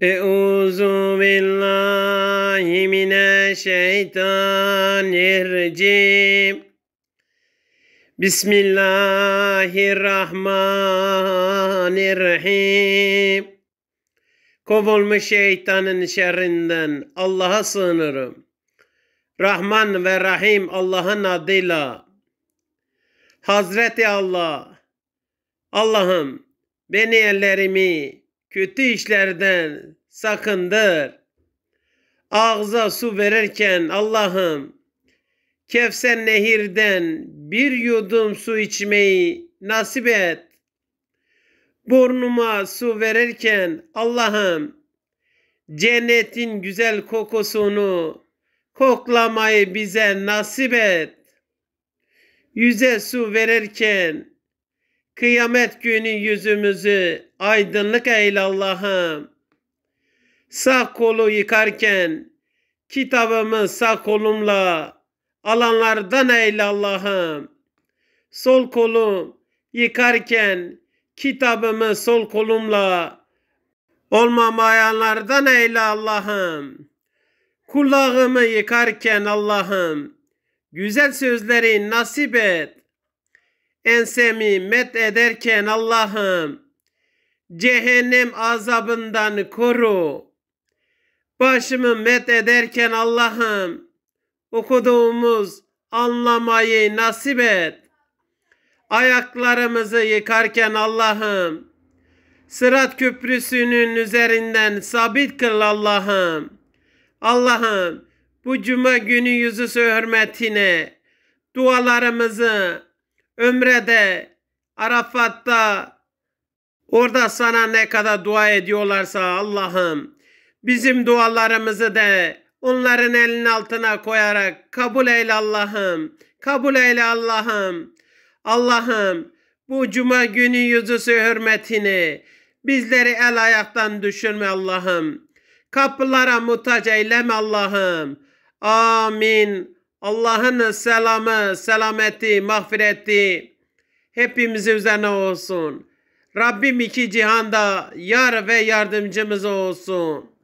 Euzu billahi mineşşeytanirracim. Bismillahirrahmanirrahim. Kovulmuş şeytanın şerrinden Allah'a sığınırım. Rahman ve Rahim Allah'ın adıyla. Hazreti Allah, Allah'ım beni ellerimi, kötü işlerden sakındır. Ağza su verirken Allah'ım Kevser nehirden bir yudum su içmeyi nasip et. Burnuma su verirken Allah'ım cennetin güzel kokusunu koklamayı bize nasip et. Yüze su verirken Kıyamet günü yüzümüzü aydınlık eyle Allah'ım. Sağ kolu yıkarken kitabımı sağ kolumla alanlardan eyle Allah'ım. Sol kolu yıkarken kitabımı sol kolumla olmamayanlardan eyle Allah'ım. Kulağımı yıkarken Allah'ım güzel sözleri nasip et ensemi met ederken Allah'ım cehennem azabından koru. Başımı met ederken Allah'ım okuduğumuz anlamayı nasip et. Ayaklarımızı yıkarken Allah'ım Sırat köprüsünün üzerinden sabit kıl Allah'ım. Allah'ım bu cuma günü yüzü hürmetine dualarımızı Ömre'de, Arafat'ta orada sana ne kadar dua ediyorlarsa Allah'ım bizim dualarımızı da onların elinin altına koyarak kabul eyle Allah'ım. Kabul eyle Allah'ım. Allah'ım bu cuma günü yüzüsü hürmetini bizleri el ayaktan düşürme Allah'ım. Kapılara muhtaç eyleme Allah'ım. Amin. Allah'ın selamı, selameti, mağfireti hepimiz üzerine olsun. Rabbim iki cihanda yar ve yardımcımız olsun.